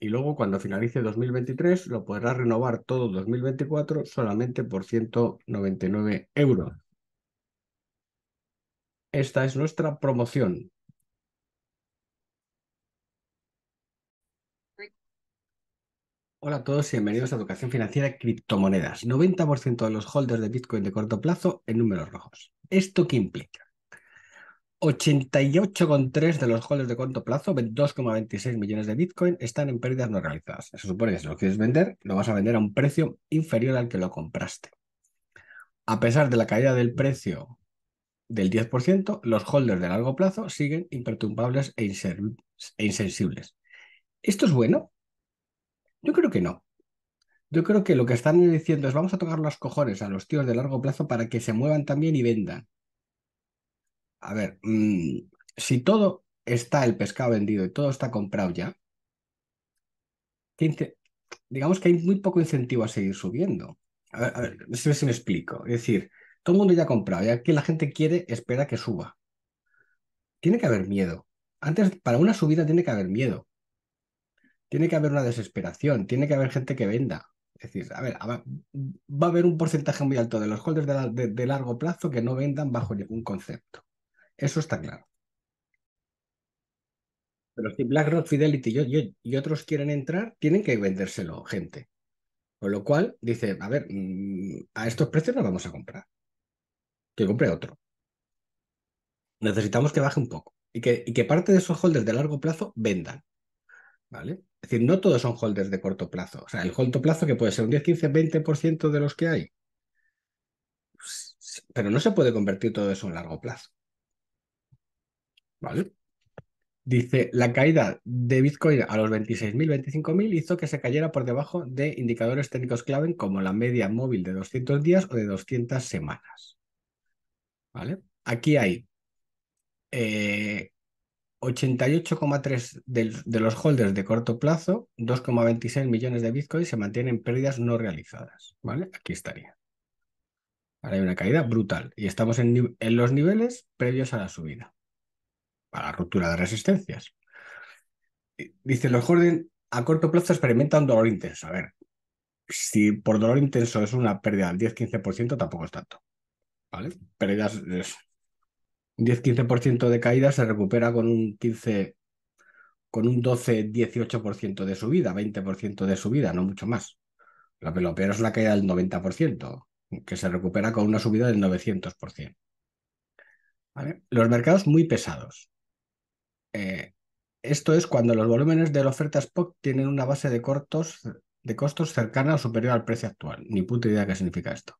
y luego cuando finalice 2023 lo podrás renovar todo 2024 solamente por 199 euros. Esta es nuestra promoción. Hola a todos y bienvenidos a Educación Financiera Criptomonedas. 90% de los holders de Bitcoin de corto plazo en números rojos. ¿Esto qué implica? 88,3 de los holders de corto plazo, 2,26 millones de Bitcoin, están en pérdidas no realizadas. Se supone que si lo quieres vender, lo vas a vender a un precio inferior al que lo compraste. A pesar de la caída del precio del 10%, los holders de largo plazo siguen imperturbables e, e insensibles. ¿Esto es bueno? Yo creo que no. Yo creo que lo que están diciendo es vamos a tocar los cojones a los tíos de largo plazo para que se muevan también y vendan a ver, mm, si todo está el pescado vendido y todo está comprado ya, digamos que hay muy poco incentivo a seguir subiendo. A ver, a ver si, me explico. Es decir, todo el mundo ya ha comprado y aquí la gente quiere, espera que suba. Tiene que haber miedo. Antes, para una subida tiene que haber miedo. Tiene que haber una desesperación, tiene que haber gente que venda. Es decir, a ver, va a haber un porcentaje muy alto de los holders de largo plazo que no vendan bajo ningún concepto. Eso está claro. Pero si BlackRock, Fidelity y, otros quieren entrar, tienen que vendérselo gente. Con lo cual, dice, a ver, mm, a estos precios no vamos a comprar. Que compre otro. Necesitamos que baje un poco. Y que, que parte de esos holders de largo plazo vendan. ¿Vale? Es decir, no todos son holders de corto plazo. O sea, el corto plazo que puede ser un 10, 15, 20% de los que hay. Pues, pero no se puede convertir todo eso en largo plazo. ¿Vale? Dice, la caída de Bitcoin a los 26.000, 25.000 hizo que se cayera por debajo de indicadores técnicos clave como la media móvil de 200 días o de 200 semanas. ¿Vale? Aquí hay 88,3 eh, de, de los holders de corto plazo, 2,26 millones de Bitcoin se mantienen pérdidas no realizadas. ¿Vale? Aquí estaría. Ahora hay una caída brutal y estamos en los niveles previos a la subida para la ruptura de resistencias. Eh, dice, los Jordan a corto plazo experimentan dolor intenso. A ver, si por dolor intenso es una pérdida del 10-15%, tampoco es tanto. ¿Vale? Pérdidas es 10-15% de caída se recupera con un 15 con un 12-18% de subida, 20% de subida, no mucho más. Lo peor es la caída del 90%, que se recupera con una subida del 900%. ¿Vale? Los mercados muy pesados. Eh, esto es cuando los volúmenes de la oferta spot tienen una base de, costos cercana o superior al precio actual. Ni puta idea qué significa esto.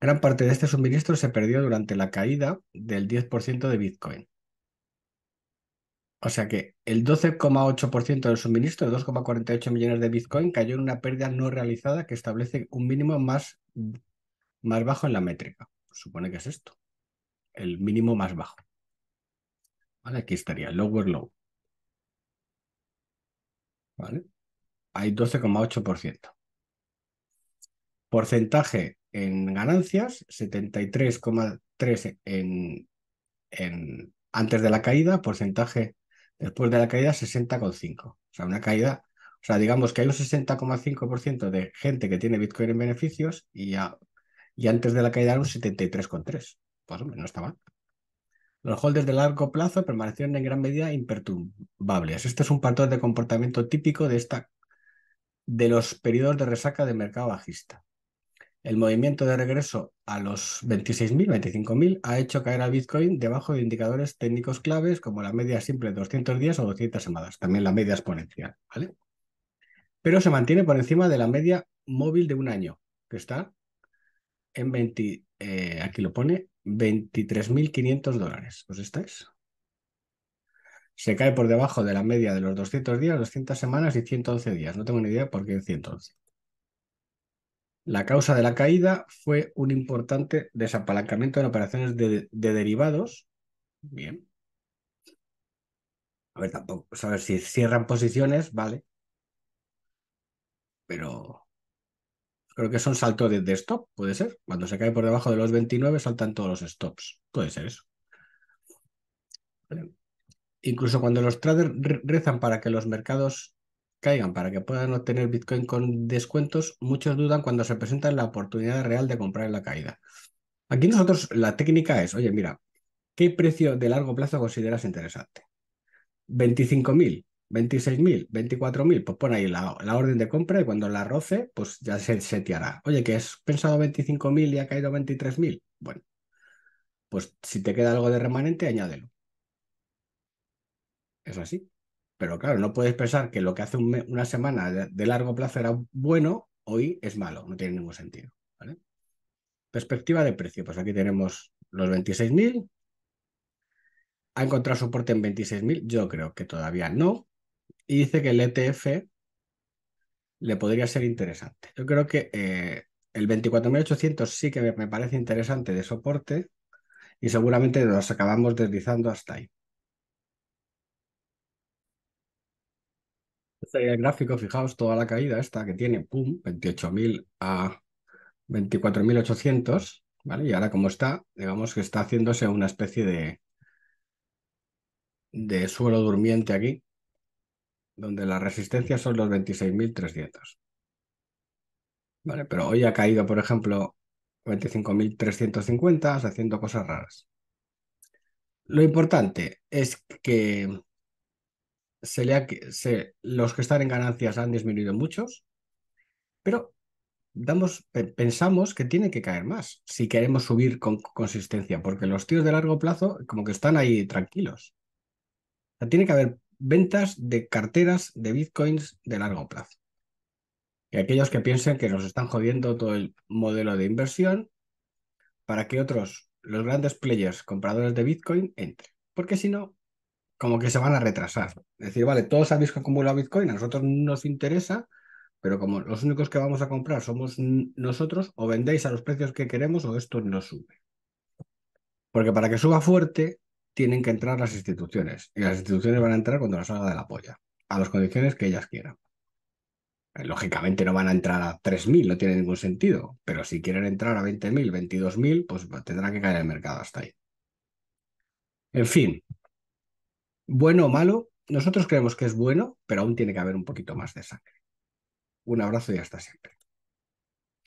Gran parte de este suministro se perdió durante la caída del 10% de Bitcoin. O sea que el 12,8% del suministro, de 2,48 millones de Bitcoin, cayó en una pérdida no realizada que establece un mínimo más, más bajo en la métrica. Supone que es esto, el mínimo más bajo. Vale, aquí estaría lower low. ¿Vale? Hay 12,8%. Porcentaje en ganancias, 73,3% en, antes de la caída, porcentaje después de la caída, 60,5%. O sea, una caída, o sea, digamos que hay un 60,5% de gente que tiene Bitcoin en beneficios y, ya, y antes de la caída era un 73,3%. Pues hombre, no está los holders de largo plazo permanecieron en gran medida imperturbables. Este es un patrón de comportamiento típico de, esta, de los periodos de resaca de mercado bajista. El movimiento de regreso a los 26.000, 25.000 ha hecho caer a Bitcoin debajo de indicadores técnicos claves como la media simple de 200 días o 200 semanas, también la media exponencial, ¿vale? Pero se mantiene por encima de la media móvil de un año, que está en 20, eh, aquí lo pone, 23.500 dólares. ¿Os estáis? Se cae por debajo de la media de los 200 días, 200 semanas y 111 días. No tengo ni idea por qué 111. La causa de la caída fue un importante desapalancamiento en operaciones de, de derivados. Bien. A ver, tampoco, a ver si cierran posiciones, vale. Pero creo que son salto de, stop, puede ser. Cuando se cae por debajo de los 29 saltan todos los stops. Puede ser eso. Incluso cuando los traders rezan para que los mercados caigan, para que puedan obtener Bitcoin con descuentos, muchos dudan cuando se presenta la oportunidad real de comprar en la caída. Aquí nosotros la técnica es, oye, mira, ¿qué precio de largo plazo consideras interesante? 25.000. 26.000, 24.000, pues pon ahí la, orden de compra y cuando la roce, pues ya se seteará. Oye, que has pensado 25.000 y ha caído 23.000. Bueno, pues si te queda algo de remanente, añádelo. Es así. Pero claro, no puedes pensar que lo que hace una semana de, largo plazo era bueno, hoy es malo, no tiene ningún sentido. Perspectiva de precio, pues aquí tenemos los 26.000. ¿Ha encontrado soporte en 26.000? Yo creo que todavía no, y dice que el ETF le podría ser interesante. Yo creo que eh, el 24.800 sí que me, parece interesante de soporte y seguramente nos acabamos deslizando hasta ahí. Este es el gráfico, fijaos toda la caída esta que tiene, pum, 28.000 a 24.800, ¿vale? Y ahora como está, digamos que está haciéndose una especie de, de suelo durmiente aquí, donde la resistencia son los 26.300. Vale, pero hoy ha caído, por ejemplo, 25.350, haciendo cosas raras. Lo importante es que se, los que están en ganancias han disminuido muchos, pero damos, pensamos que tiene que caer más si queremos subir con consistencia, porque los tíos de largo plazo como que están ahí tranquilos. tiene que haber ventas de carteras de bitcoins de largo plazo. Y aquellos que piensen que nos están jodiendo todo el modelo de inversión para que otros, los grandes players compradores de bitcoin, entren. Porque si no, como que se van a retrasar. Es decir, vale, todos habéis acumulado bitcoin, a nosotros nos interesa, pero como los únicos que vamos a comprar somos nosotros, o vendéis a los precios que queremos o esto no sube. Porque para que suba fuerte, tienen que entrar las instituciones y las instituciones van a entrar cuando las haga de la polla, a las condiciones que ellas quieran. Eh, lógicamente no van a entrar a 3.000, no tiene ningún sentido, pero si quieren entrar a 20.000, 22.000, pues tendrá que caer el mercado hasta ahí. En fin, bueno o malo, nosotros creemos que es bueno, pero aún tiene que haber un poquito más de sangre. Un abrazo y hasta siempre.